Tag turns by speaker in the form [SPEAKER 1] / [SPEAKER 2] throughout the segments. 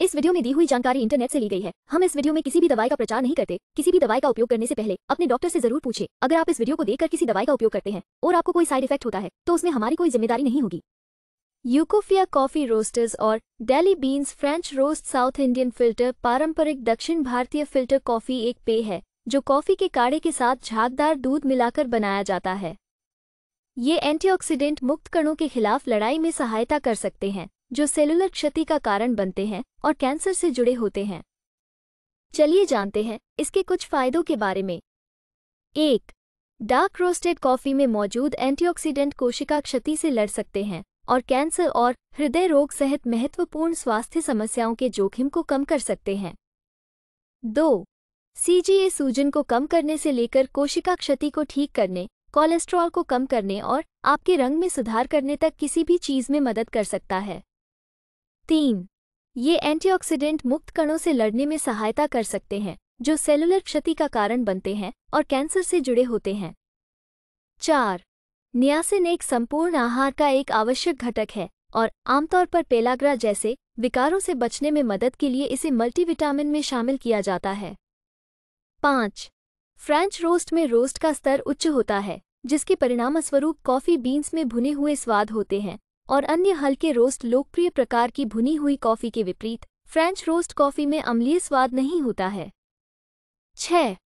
[SPEAKER 1] इस वीडियो में दी हुई जानकारी इंटरनेट से ली गई है हम इस वीडियो में किसी भी दवाई का प्रचार नहीं करते किसी भी दवाई का उपयोग करने से पहले अपने डॉक्टर से जरूर पूछे अगर आप इस वीडियो को देखकर किसी दवाई का उपयोग करते हैं और आपको कोई साइड इफेक्ट होता है तो उसमें हमारी कोई जिम्मेदारी नहीं होगी यूकोफिया कॉफी रोस्टर्स और Daily Beans French roast South Indian filter पारंपरिक दक्षिण भारतीय फिल्टर कॉफी एक पेय है जो कॉफी के काढ़े के साथ झागदार दूध मिलाकर बनाया जाता है ये एंटीऑक्सीडेंट मुक्त कणों के खिलाफ लड़ाई में सहायता कर सकते हैं जो सेलुलर क्षति का कारण बनते हैं और कैंसर से जुड़े होते हैं चलिए जानते हैं इसके कुछ फायदों के बारे में एक डार्क रोस्टेड कॉफी में मौजूद एंटीऑक्सीडेंट कोशिका क्षति से लड़ सकते हैं और कैंसर और हृदय रोग सहित महत्वपूर्ण स्वास्थ्य समस्याओं के जोखिम को कम कर सकते हैं दो सीजीए सूजन को कम करने से लेकर कोशिका क्षति को ठीक करने कोलेस्ट्रॉल को कम करने और आपके रंग में सुधार करने तक किसी भी चीज में मदद कर सकता है तीन ये एंटीऑक्सीडेंट मुक्त कणों से लड़ने में सहायता कर सकते हैं जो सेलुलर क्षति का कारण बनते हैं और कैंसर से जुड़े होते हैं चार न्यासिन एक संपूर्ण आहार का एक आवश्यक घटक है और आमतौर पर पेलाग्रा जैसे विकारों से बचने में मदद के लिए इसे मल्टीविटामिन में शामिल किया जाता है पाँच फ्रेंच रोस्ट में रोस्ट का स्तर उच्च होता है जिसके परिणामस्वरूप कॉफी बीन्स में भुने हुए स्वाद होते हैं और अन्य हल्के रोस्ट लोकप्रिय प्रकार की भुनी हुई कॉफ़ी के विपरीत फ्रेंच रोस्ट कॉफ़ी में अम्लीय स्वाद नहीं होता है छः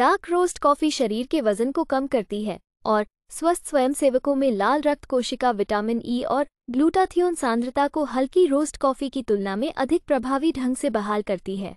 [SPEAKER 1] डार्क रोस्ट कॉफ़ी शरीर के वजन को कम करती है और स्वस्थ स्वयंसेवकों में लाल रक्त कोशिका विटामिन ई e और ग्लूटाथियोन सांद्रता को हल्की रोस्ट कॉफ़ी की तुलना में अधिक प्रभावी ढंग से बहाल करती है